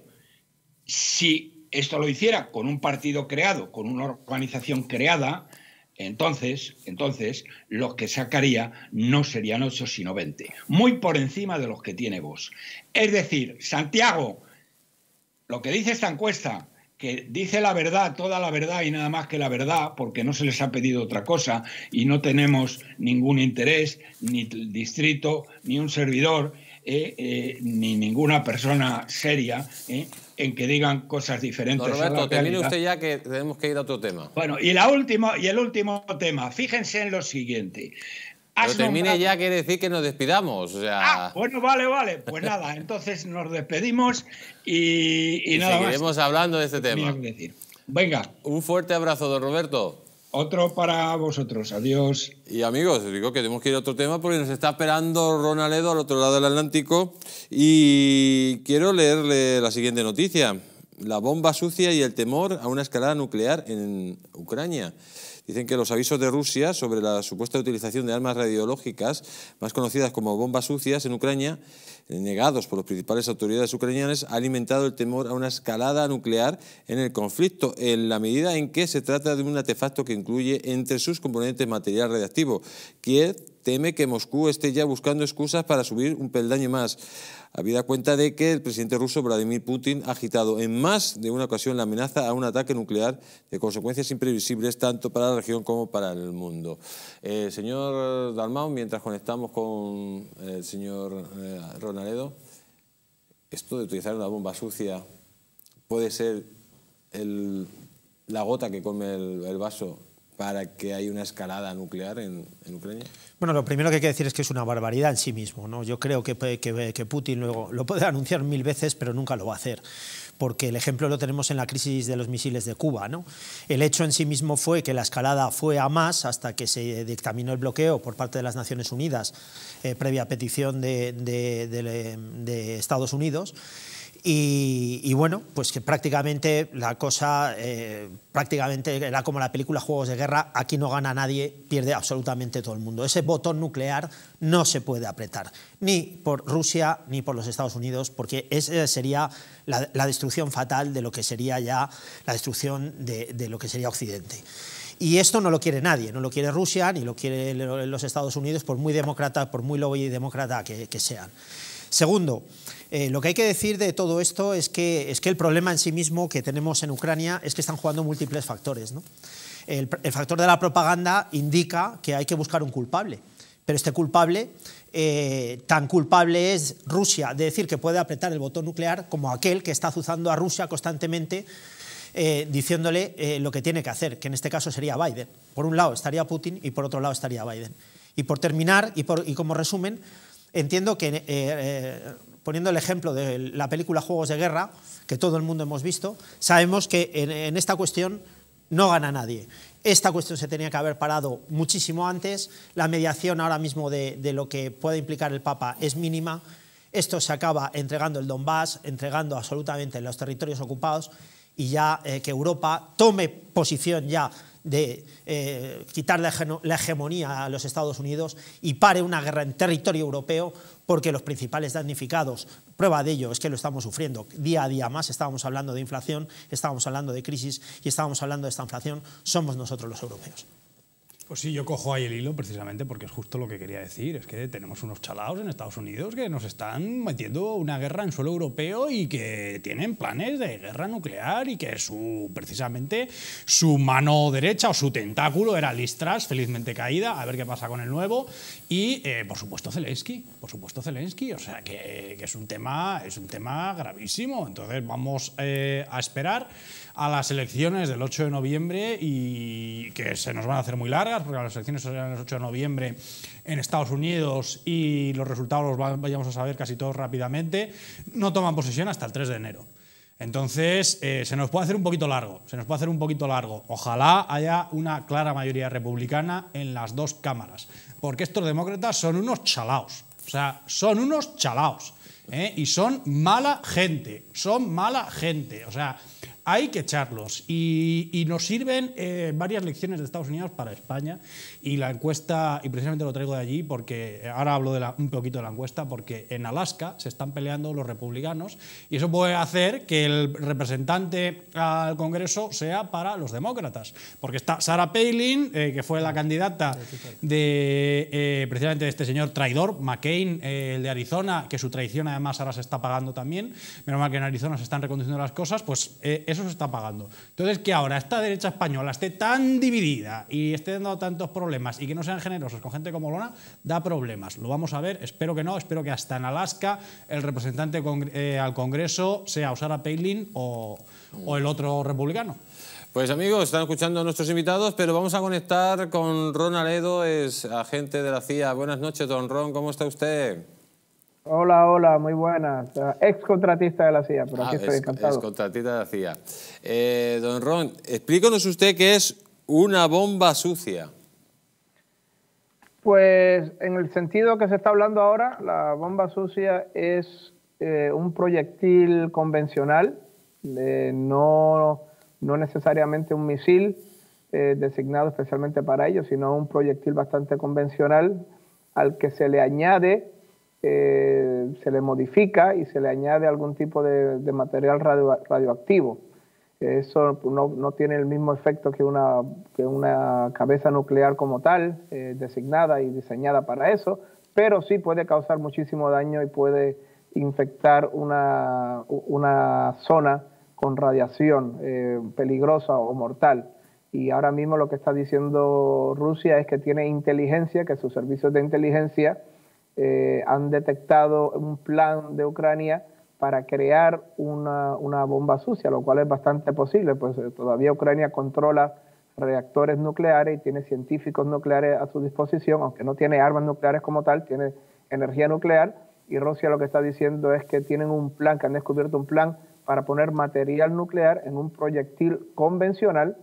Speaker 4: si esto lo hiciera con un partido creado, con una organización creada, entonces, entonces los que sacaría no serían 8 sino 20, muy por encima de los que tiene vos. Es decir, Santiago, lo que dice esta encuesta, que dice la verdad, toda la verdad y nada más que la verdad, porque no se les ha pedido otra cosa y no tenemos ningún interés, ni el distrito, ni un servidor, eh, eh, ni ninguna persona seria eh, en que digan cosas diferentes. Don Roberto, termine usted
Speaker 1: ya que tenemos que ir a otro tema. Bueno, y, la
Speaker 4: último, y el último tema, fíjense
Speaker 1: en lo siguiente. Pero termine ya quiere decir que nos despidamos. Ah, bueno, vale,
Speaker 4: vale. Pues nada, <laughs> entonces nos despedimos y, nada seguiremos
Speaker 1: hablando de este tema. Venga. Un fuerte abrazo, don Roberto. Otro para vosotros, adiós. Y amigos, os digo que tenemos que ir a otro tema porque nos está esperando Ronaldo al otro lado del Atlántico y quiero leerle la siguiente noticia. La bomba sucia y el temor a una escalada nuclear en Ucrania. Dicen que los avisos de Rusia sobre la supuesta utilización de armas radiológicas, más conocidas como bombas sucias en Ucrania, negados por las principales autoridades ucranianas, ha alimentado el temor a una escalada nuclear en el conflicto, en la medida en que se trata de un artefacto que incluye entre sus componentes material radiactivo. Kiev teme que Moscú esté ya buscando excusas para subir un peldaño más habida cuenta de que el presidente ruso Vladimir Putin ha agitado en más de una ocasión la amenaza a un ataque nuclear de consecuencias imprevisibles tanto para la región como para el mundo. Eh, señor Dalmau, mientras conectamos con eh, el señor eh, esto de utilizar una bomba sucia puede ser la gota que come el, vaso para que haya una escalada nuclear en, Ucrania?
Speaker 2: Bueno, lo primero que hay que decir es que es una barbaridad en sí mismo. ¿no? Yo creo que, que, que Putin luego lo puede anunciar mil veces, pero nunca lo va a hacer porque el ejemplo lo tenemos en la crisis de los misiles de Cuba. El hecho en sí mismo fue que la escalada fue a más hasta que se dictaminó el bloqueo por parte de las Naciones Unidas, eh, previa petición de, de Estados Unidos. Y, bueno, pues que prácticamente la cosa, eh, prácticamente era como la película Juegos de Guerra, aquí no gana nadie, pierde absolutamente todo el mundo. Ese botón nuclear no se puede apretar, ni por Rusia ni por los Estados Unidos, porque esa sería la, destrucción fatal de lo que sería ya la destrucción de, lo que sería Occidente. Y esto no lo quiere nadie, no lo quiere Rusia ni lo quiere los Estados Unidos, por muy demócrata, por muy lobby demócrata que, que sean. Segundo, eh, lo que hay que decir de todo esto es que, es que el problema en sí mismo que tenemos en Ucrania es que están jugando múltiples factores. ¿no? El, factor de la propaganda indica que hay que buscar un culpable, pero este culpable, eh, tan culpable es Rusia de decir que puede apretar el botón nuclear como aquel que está azuzando a Rusia constantemente eh, diciéndole lo que tiene que hacer, que en este caso sería Biden. Por un lado estaría Putin y por otro lado estaría Biden. Y por terminar, y, por, como resumen, entiendo que poniendo el ejemplo de la película Juegos de Guerra, que todo el mundo hemos visto, sabemos que en, esta cuestión no gana nadie. Esta cuestión se tenía que haber parado muchísimo antes, la mediación ahora mismo de, lo que puede implicar el Papa es mínima, esto se acaba entregando el Donbass, entregando absolutamente los territorios ocupados y ya eh, que Europa tome posición ya de eh, quitar la, la hegemonía a los Estados Unidos y pare una guerra en territorio europeo porque los principales damnificados, prueba de ello es que lo estamos sufriendo día a día más, estábamos hablando de inflación, estábamos hablando de crisis y estábamos hablando de esta inflación, somos nosotros los europeos. Pues sí, yo cojo
Speaker 3: ahí el hilo precisamente porque es justo lo que quería decir. Es que tenemos unos chalaos en Estados Unidos que nos están metiendo una guerra en suelo europeo y que tienen planes de guerra nuclear y que su precisamente su mano derecha o su tentáculo era Listras, felizmente caída, a ver qué pasa con el nuevo. Y eh, por supuesto Zelensky, por supuesto Zelensky, o sea que, es, un tema, es un tema gravísimo. Entonces vamos eh, a esperar a las elecciones del 8 de noviembre y que se nos van a hacer muy largas porque las elecciones serán el 8 de noviembre en Estados Unidos y los resultados los vayamos a saber casi todos rápidamente, no toman posesión hasta el 3 de enero. Entonces, eh, se nos puede hacer un poquito largo, se nos puede hacer un poquito largo. Ojalá haya una clara mayoría republicana en las dos cámaras, porque estos demócratas son unos chalaos, o sea, son unos chalaos, ¿eh? y son mala gente, son mala gente, o sea, hay que echarlos. Y, nos sirven eh, varias lecciones de Estados Unidos para España y la encuesta, y precisamente lo traigo de allí porque ahora hablo de un poquito de la encuesta, porque en Alaska se están peleando los republicanos y eso puede hacer que el representante al Congreso sea para los demócratas. Porque está Sarah Palin, eh, que fue la candidata de eh, precisamente de este señor traidor, McCain, eh, el de Arizona, que su traición además ahora se está pagando también. Menos mal que en Arizona se están reconduciendo las cosas, pues eso se está pagando. Entonces, que ahora esta derecha española esté tan dividida y esté dando tantos problemas y que no sean generosos con gente como Lona da problemas. Lo vamos a ver, espero que no, espero que hasta en Alaska el representante eh, al Congreso sea Osara Palin o, o el otro republicano.
Speaker 1: Pues amigos, están escuchando a nuestros invitados, pero vamos a conectar con Ron Aledo, es agente de la CIA. Buenas noches, don Ron, ¿cómo está usted?
Speaker 5: Hola, hola, muy buenas. Ex contratista de la CIA, pero aquí ah, estoy encantado. Ex
Speaker 1: contratista de la CIA. Eh, don Ron, explícanos usted qué es una bomba sucia.
Speaker 5: Pues en el sentido que se está hablando ahora, la bomba sucia es eh, un proyectil convencional, no, necesariamente un misil eh, designado especialmente para ello, sino un proyectil bastante convencional al que se le añade, eh, se le modifica y se le añade algún tipo de, material radioactivo eso no, no, tiene el mismo efecto que una, que una cabeza nuclear como tal, eh, designada y diseñada para eso, pero sí puede causar muchísimo daño y puede infectar una, una zona con radiación eh, peligrosa o mortal. Y ahora mismo lo que está diciendo Rusia es que tiene inteligencia, que sus servicios de inteligencia eh, han detectado un plan de Ucrania para crear una, una, bomba sucia, lo cual es bastante posible, pues eh, todavía Ucrania controla reactores nucleares y tiene científicos nucleares a su disposición, aunque no tiene armas nucleares como tal, tiene energía nuclear, y Rusia lo que está diciendo es que tienen un plan, que han descubierto un plan para poner material nuclear en un proyectil convencional,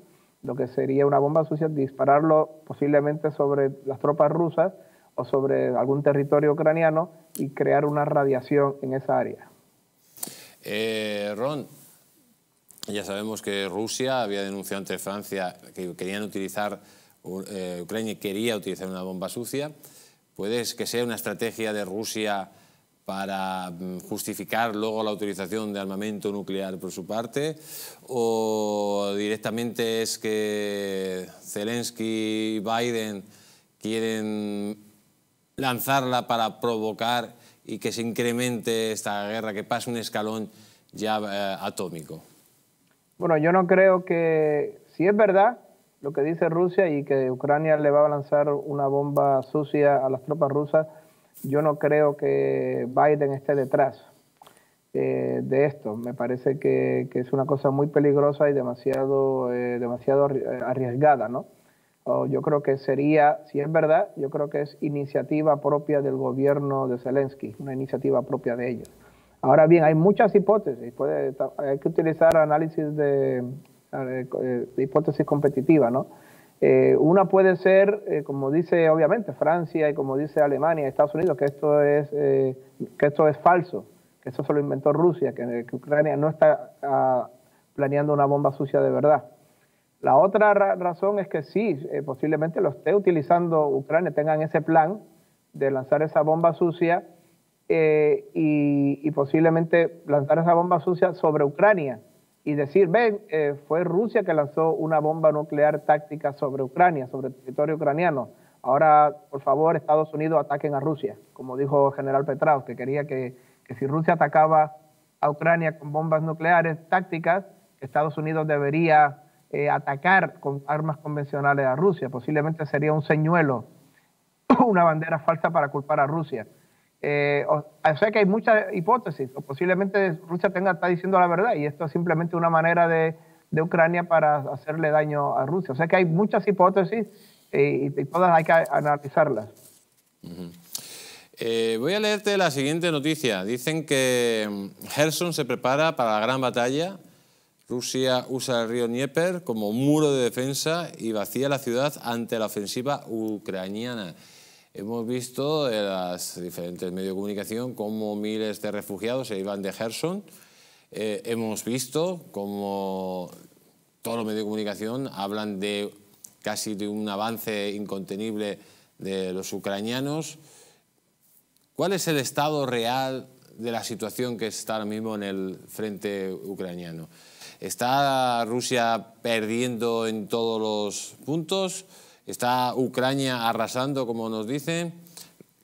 Speaker 5: lo que sería una bomba sucia, dispararlo posiblemente sobre las tropas rusas o sobre algún territorio ucraniano y crear una radiación en esa área.
Speaker 1: Eh, Ron, ya sabemos que Rusia había denunciado ante Francia que querían utilizar, eh, Ucrania quería utilizar una bomba sucia. ¿Puede que sea una estrategia de Rusia para mm, justificar luego la utilización de armamento nuclear por su parte? ¿O directamente es que Zelensky y Biden quieren lanzarla para provocar y que se incremente esta guerra, que pase un escalón ya eh, atómico?
Speaker 5: Bueno, yo no creo que, si es verdad lo que dice Rusia y que Ucrania le va a lanzar una bomba sucia a las tropas rusas, yo no creo que Biden esté detrás eh, de esto. Me parece que, es una cosa muy peligrosa y demasiado, eh, demasiado arriesgada, ¿no? yo creo que sería, si es verdad, yo creo que es iniciativa propia del gobierno de Zelensky, una iniciativa propia de ellos. Ahora bien, hay muchas hipótesis, puede, hay que utilizar análisis de, eh, eh, hipótesis competitiva, ¿no? Eh, una puede ser, como dice obviamente Francia y como dice Alemania, y Estados Unidos, que esto es, que esto es falso, que esto se lo inventó Rusia, que, Ucrania no está ah, planeando una bomba sucia de verdad. La otra razón es que sí, eh, posiblemente lo esté utilizando Ucrania, tengan ese plan de lanzar esa bomba sucia eh, y, posiblemente lanzar esa bomba sucia sobre Ucrania y decir, ven, eh, fue Rusia que lanzó una bomba nuclear táctica sobre Ucrania, sobre el territorio ucraniano. Ahora, por favor, Estados Unidos ataquen a Rusia, como dijo general Petraeus, que quería que si Rusia atacaba a Ucrania con bombas nucleares tácticas, Estados Unidos debería eh, atacar con armas convencionales a Rusia. Posiblemente sería un señuelo, <clears throat> una bandera falsa para culpar a Rusia. Eh, o, sea que hay muchas hipótesis. O posiblemente Rusia tenga, está diciendo la verdad y esto es simplemente una manera de, de Ucrania para hacerle daño a Rusia. O sea que hay muchas hipótesis eh, y, todas hay que analizarlas.
Speaker 1: voy a leerte la siguiente noticia. Dicen que Gerson mm, se prepara para la gran batalla Rusia usa el río Dnieper como muro de defensa y vacía la ciudad ante la ofensiva ucraniana. Hemos visto en las diferentes medios de comunicación cómo miles de refugiados se iban de Gerson. Eh, hemos visto cómo todos los medios de comunicación hablan de casi de un avance incontenible de los ucranianos. ¿Cuál es el estado real de la situación que está ahora mismo en el frente ucraniano? ¿Está Rusia perdiendo en todos los puntos? ¿Está Ucrania arrasando, como nos dicen?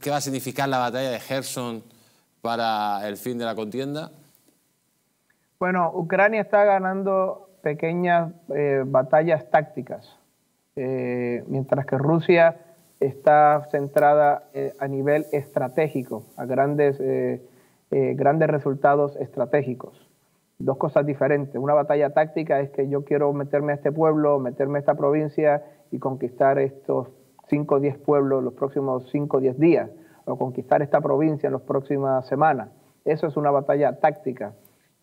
Speaker 1: ¿Qué va a significar la batalla de Gerson para el fin de la contienda?
Speaker 5: Bueno, Ucrania está ganando pequeñas eh, batallas tácticas, eh, mientras que Rusia está centrada eh, a nivel estratégico, a grandes, grandes resultados estratégicos dos cosas diferentes. Una batalla táctica es que yo quiero meterme a este pueblo, meterme a esta provincia y conquistar estos 5 o 10 pueblos los próximos 5 o 10 días, o conquistar esta provincia en las próximas semanas. Eso es una batalla táctica.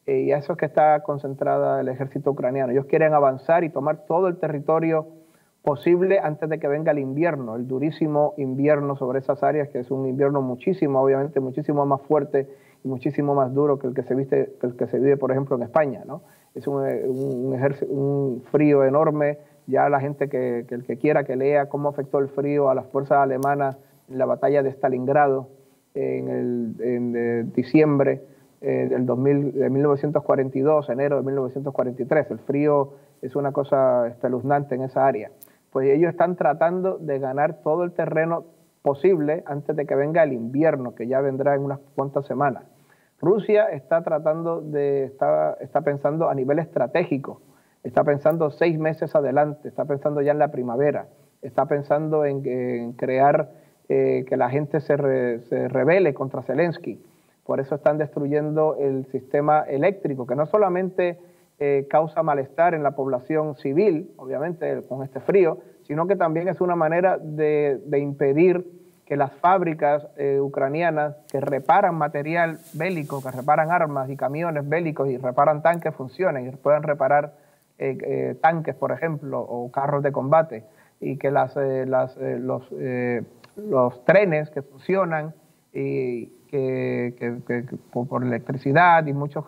Speaker 5: Eh, y a eso es que está concentrada el ejército ucraniano. Ellos quieren avanzar y tomar todo el territorio posible antes de que venga el invierno, el durísimo invierno sobre esas áreas, que es un invierno muchísimo, obviamente, muchísimo más fuerte muchísimo más duro que el que se, viste, el que se vive, por ejemplo, en España. ¿no? Es un, eh, un, frío enorme. Ya la gente que, el que quiera que lea cómo afectó el frío a las fuerzas alemanas en la batalla de Stalingrado en, el, eh, diciembre eh, del 2000, de 1942, enero de 1943. El frío es una cosa espeluznante en esa área. Pues ellos están tratando de ganar todo el terreno posible antes de que venga el invierno, que ya vendrá en unas cuantas semanas. Rusia está tratando de, está, pensando a nivel estratégico, está pensando seis meses adelante, está pensando ya en la primavera, está pensando en, crear eh, que la gente se, revele contra Zelensky. Por eso están destruyendo el sistema eléctrico, que no solamente eh, causa malestar en la población civil, obviamente con este frío, sino que también es una manera de, impedir que las fábricas eh, ucranianas que reparan material bélico, que reparan armas y camiones bélicos y reparan tanques funcionen y puedan reparar eh, eh, tanques, por ejemplo, o carros de combate, y que las, los, trenes que funcionan y que, por electricidad y muchos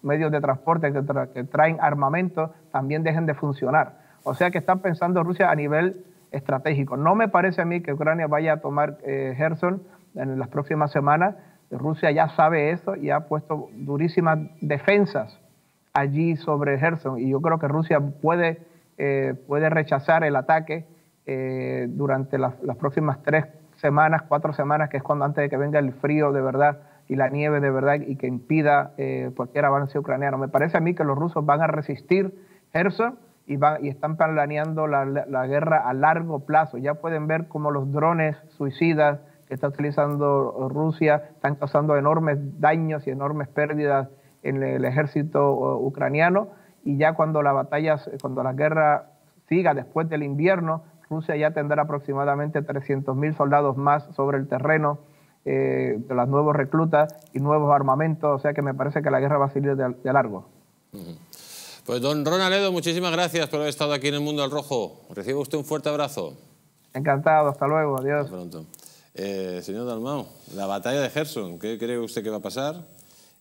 Speaker 5: medios de transporte que traen armamento también dejen de funcionar o sea que están pensando Rusia a nivel estratégico. No me parece a mí que Ucrania vaya a tomar eh, en las próximas semanas. Rusia ya sabe eso y ha puesto durísimas defensas allí sobre Gerson. Y yo creo que Rusia puede, eh, puede rechazar el ataque eh, durante las, las, próximas tres semanas, cuatro semanas, que es cuando antes de que venga el frío de verdad y la nieve de verdad y que impida cualquier avance ucraniano. Me parece a mí que los rusos van a resistir Gerson y, van, y están planeando la, guerra a largo plazo. Ya pueden ver cómo los drones suicidas que está utilizando Rusia están causando enormes daños y enormes pérdidas en el ejército uh, ucraniano y ya cuando la batalla, cuando la guerra siga después del invierno, Rusia ya tendrá aproximadamente 300.000 soldados más sobre el terreno eh, de las nuevos reclutas y nuevos armamentos, o sea que me parece que la guerra va a seguir de, largo.
Speaker 1: Pues don Ronaledo, muchísimas gracias por haber estado aquí en el Mundo al Rojo. Reciba usted un fuerte abrazo.
Speaker 5: Encantado, hasta luego, adiós. pronto.
Speaker 1: Eh, señor Dalmao, la batalla de Gerson, ¿qué cree usted que va a pasar?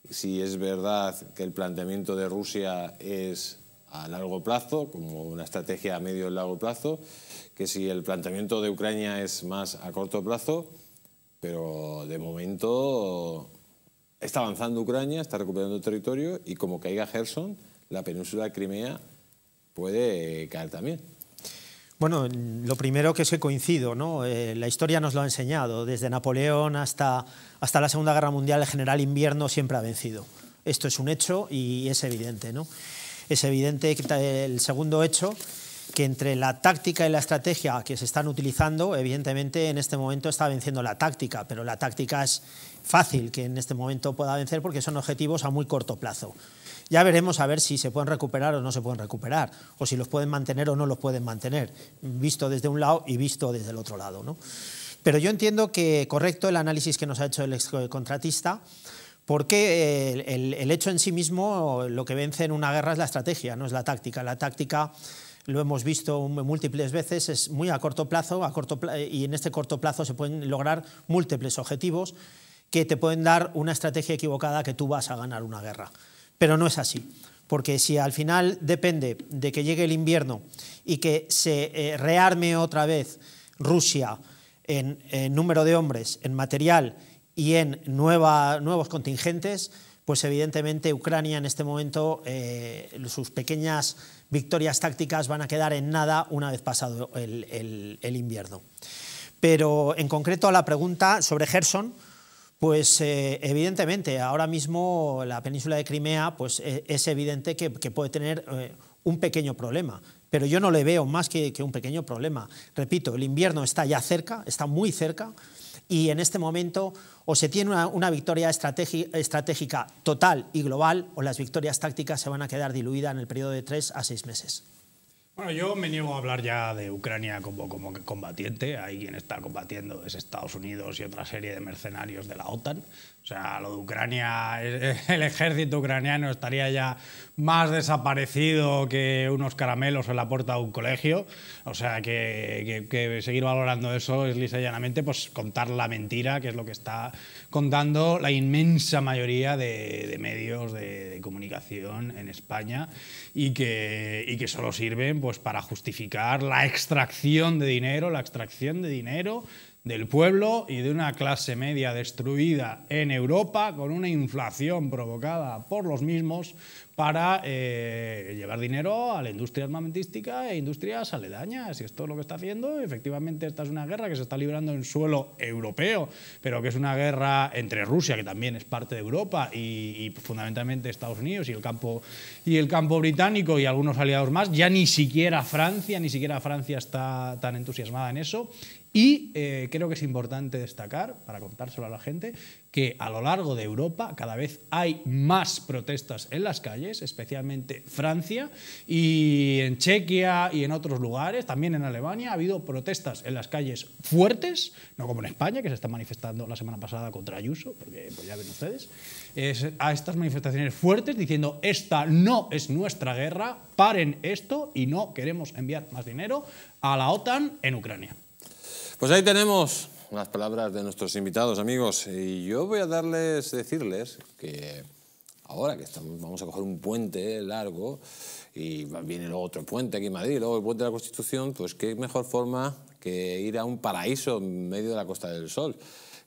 Speaker 1: Si es verdad que el planteamiento de Rusia es a largo plazo, como una estrategia a medio y largo plazo, que si el planteamiento de Ucrania es más a corto plazo, pero de momento está avanzando Ucrania, está recuperando territorio y como caiga Gerson, la península de Crimea puede eh, caer también.
Speaker 2: Bueno, lo primero que es que coincido, ¿no? Eh, la historia nos lo ha enseñado. Desde Napoleón hasta, hasta la Segunda Guerra Mundial, el general invierno siempre ha vencido. Esto es un hecho y es evidente, ¿no? Es evidente que el segundo hecho que entre la táctica y la estrategia que se están utilizando, evidentemente en este momento está venciendo la táctica, pero la táctica es fácil que en este momento pueda vencer porque son objetivos a muy corto plazo. Ya veremos a ver si se pueden recuperar o no se pueden recuperar, o si los pueden mantener o no los pueden mantener, visto desde un lado y visto desde el otro lado. ¿no? Pero yo entiendo que correcto el análisis que nos ha hecho el contratista, porque eh, el, hecho en sí mismo lo que vence en una guerra es la estrategia, no es la táctica. La táctica lo hemos visto múltiples veces, es muy a corto plazo, a corto plazo, y en este corto plazo se pueden lograr múltiples objetivos que te pueden dar una estrategia equivocada que tú vas a ganar una guerra. Pero no es así, porque si al final depende de que llegue el invierno y que se eh, rearme otra vez Rusia en, número de hombres, en material y en nuevos contingentes, pues evidentemente Ucrania en este momento, eh, sus pequeñas victorias tácticas van a quedar en nada una vez pasado el, el invierno. Pero en concreto a la pregunta sobre Gerson, pues eh, evidentemente, ahora mismo la península de Crimea pues, e, es evidente que, puede tener eh, un pequeño problema, pero yo no le veo más que, un pequeño problema. Repito, el invierno está ya cerca, está muy cerca, y en este momento o se tiene una, una victoria estratégica total y global o las victorias tácticas se van a quedar diluidas en el periodo de tres a seis meses.
Speaker 3: Bueno, yo me niego a hablar ya de Ucrania como, combatiente. Hay quien está combatiendo es Estados Unidos y otra serie de mercenarios de la OTAN. O sea, lo de Ucrania, <laughs> el ejército ucraniano estaría ya más desaparecido que unos caramelos en la puerta de un colegio. O sea, que, seguir valorando eso es lisa y llanamente pues, contar la mentira, que es lo que está contando la inmensa mayoría de, medios de, comunicación en España y que, y que solo sirven pues, para justificar la extracción de dinero, la extracción de dinero del pueblo y de una clase media destruida en Europa con una inflación provocada por los mismos para eh, llevar dinero a la industria armamentística e industrias aledañas. Y esto es lo que está haciendo. Efectivamente, esta es una guerra que se está librando en suelo europeo, pero que es una guerra entre Rusia, que también es parte de Europa, y, fundamentalmente Estados Unidos y el, campo, y el campo británico y algunos aliados más. Ya ni siquiera Francia, ni siquiera Francia está tan entusiasmada en eso. Y eh, creo que es importante destacar, para contárselo a la gente, que a lo largo de Europa cada vez hay más protestas en las calles, especialmente Francia y en Chequia y en otros lugares, también en Alemania ha habido protestas en las calles fuertes, no como en España, que se está manifestando la semana pasada contra Ayuso, porque pues, ya ven ustedes, a estas manifestaciones fuertes diciendo esta no es nuestra guerra, paren esto y no queremos enviar más dinero a la OTAN en Ucrania. Pues ahí
Speaker 1: tenemos las palabras de nuestros invitados, amigos. Y yo voy a darles, decirles que ahora que estamos, vamos a coger un puente largo y viene luego otro puente aquí en Madrid, luego el puente de la Constitución, pues qué mejor forma que ir a un paraíso en medio de la Costa del Sol.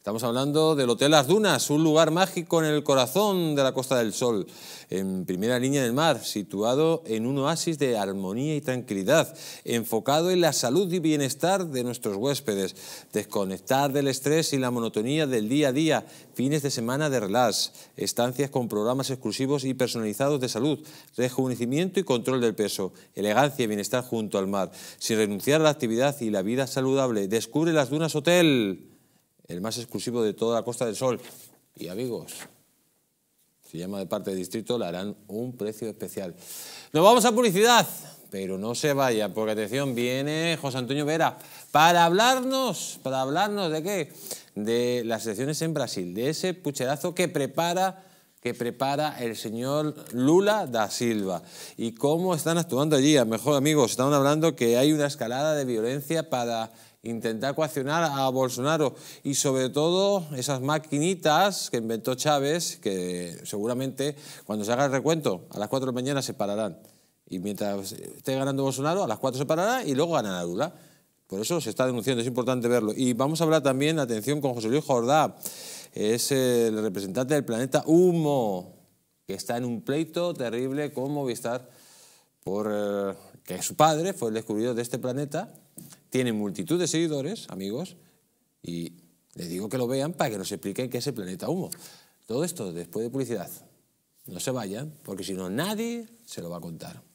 Speaker 1: Estamos hablando del Hotel Las Dunas, un lugar mágico en el corazón de la Costa del Sol, en primera línea del mar, situado en un oasis de armonía y tranquilidad, enfocado en la salud y bienestar de nuestros huéspedes, desconectar del estrés y la monotonía del día a día, fines de semana de relax, estancias con programas exclusivos y personalizados de salud, rejuvenecimiento y control del peso, elegancia y bienestar junto al mar, sin renunciar a la actividad y la vida saludable. Descubre Las Dunas Hotel el más exclusivo de toda la Costa del Sol. Y amigos, si llama de parte de distrito, le harán un precio especial. Nos vamos a publicidad, pero no se vaya, porque atención, viene José Antonio Vera para hablarnos, para hablarnos de qué, de las elecciones en Brasil, de ese pucherazo que prepara que prepara el señor Lula da Silva. ¿Y cómo están actuando allí? A mejor amigos, estaban hablando que hay una escalada de violencia para intentar coaccionar a Bolsonaro y sobre todo esas maquinitas que inventó Chávez, que seguramente cuando se haga el recuento a las 4 de la mañana se pararán. Y mientras esté ganando Bolsonaro, a las 4 se parará y luego ganará Lula. Por eso se está denunciando, es importante verlo. Y vamos a hablar también, atención, con José Luis Jordá, es el representante del planeta Humo, que está en un pleito terrible con Movistar por eh, que su padre fue el descubridor de este planeta tiene multitud de seguidores, amigos, y les digo que lo vean para que nos expliquen qué es el planeta humo. Todo esto después de publicidad. No se vayan, porque si no nadie se lo va a contar.